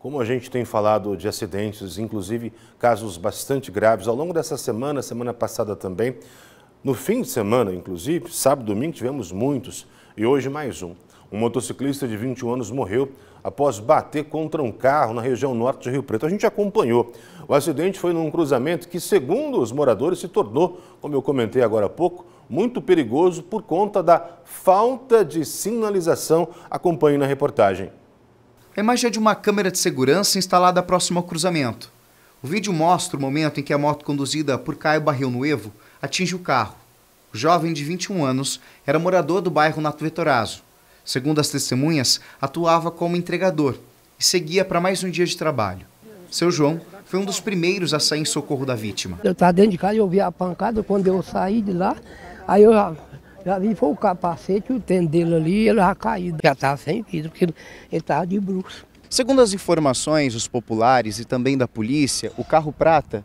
Como a gente tem falado de acidentes, inclusive casos bastante graves, ao longo dessa semana, semana passada também, no fim de semana, inclusive, sábado e domingo tivemos muitos e hoje mais um. Um motociclista de 21 anos morreu após bater contra um carro na região norte de Rio Preto. A gente acompanhou. O acidente foi num cruzamento que, segundo os moradores, se tornou, como eu comentei agora há pouco, muito perigoso por conta da falta de sinalização. Acompanhe na reportagem. A imagem é de uma câmera de segurança instalada próximo ao cruzamento. O vídeo mostra o momento em que a moto conduzida por Caio Barril Nuevo atinge o carro. O jovem de 21 anos era morador do bairro Nato Vetorazo. Segundo as testemunhas, atuava como entregador e seguia para mais um dia de trabalho. Seu João foi um dos primeiros a sair em socorro da vítima. Eu estava dentro de casa e ouvi a pancada. Quando eu saí de lá, aí eu já vi foi o capacete, o tendelo dele ali, ele já caído. Já estava sem vida, porque ele estava de bruxo. Segundo as informações dos populares e também da polícia, o carro prata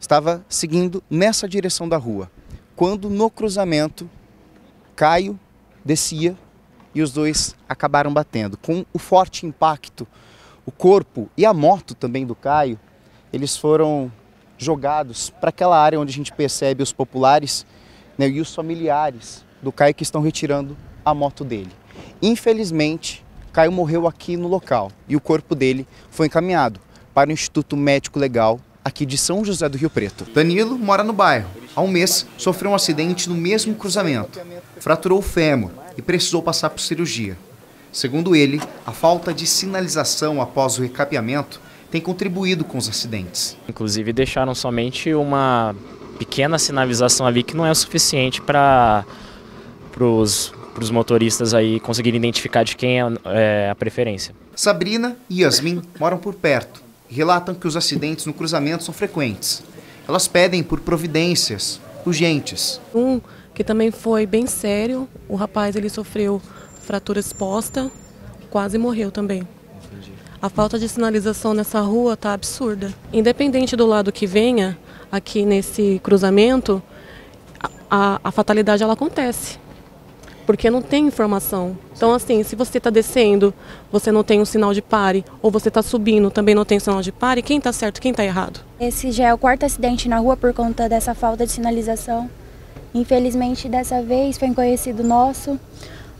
estava seguindo nessa direção da rua. Quando no cruzamento, Caio descia e os dois acabaram batendo. Com o forte impacto, o corpo e a moto também do Caio, eles foram jogados para aquela área onde a gente percebe os populares né, e os familiares do Caio que estão retirando a moto dele. Infelizmente, Caio morreu aqui no local e o corpo dele foi encaminhado para o Instituto Médico Legal aqui de São José do Rio Preto. Danilo mora no bairro. Há um mês, sofreu um acidente no mesmo cruzamento. Fraturou o fêmur e precisou passar por cirurgia. Segundo ele, a falta de sinalização após o recapeamento tem contribuído com os acidentes. Inclusive, deixaram somente uma pequena sinalização ali que não é o suficiente para pros para os motoristas aí conseguirem identificar de quem é, é a preferência. Sabrina e Yasmin moram por perto e relatam que os acidentes no cruzamento são frequentes. Elas pedem por providências urgentes. Um que também foi bem sério, o rapaz ele sofreu fratura exposta, quase morreu também. A falta de sinalização nessa rua tá absurda. Independente do lado que venha, aqui nesse cruzamento, a, a fatalidade ela acontece porque não tem informação. Então, assim, se você está descendo, você não tem um sinal de pare, ou você está subindo, também não tem um sinal de pare, quem está certo, quem está errado? Esse já é o quarto acidente na rua por conta dessa falta de sinalização. Infelizmente, dessa vez foi um conhecido nosso,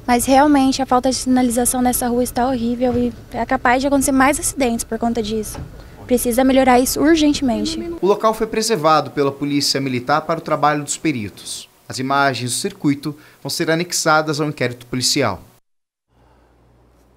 mas realmente a falta de sinalização nessa rua está horrível e é capaz de acontecer mais acidentes por conta disso precisa melhorar isso urgentemente. O local foi preservado pela Polícia Militar para o trabalho dos peritos. As imagens do circuito vão ser anexadas ao inquérito policial.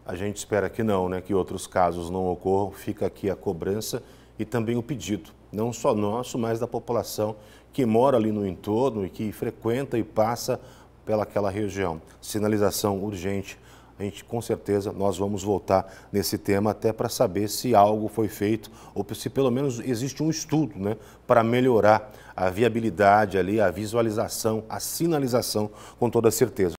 A gente espera que não, né? que outros casos não ocorram. Fica aqui a cobrança e também o pedido, não só nosso, mas da população que mora ali no entorno e que frequenta e passa pelaquela região. Sinalização urgente a gente com certeza nós vamos voltar nesse tema até para saber se algo foi feito ou se pelo menos existe um estudo né, para melhorar a viabilidade ali, a visualização, a sinalização com toda certeza.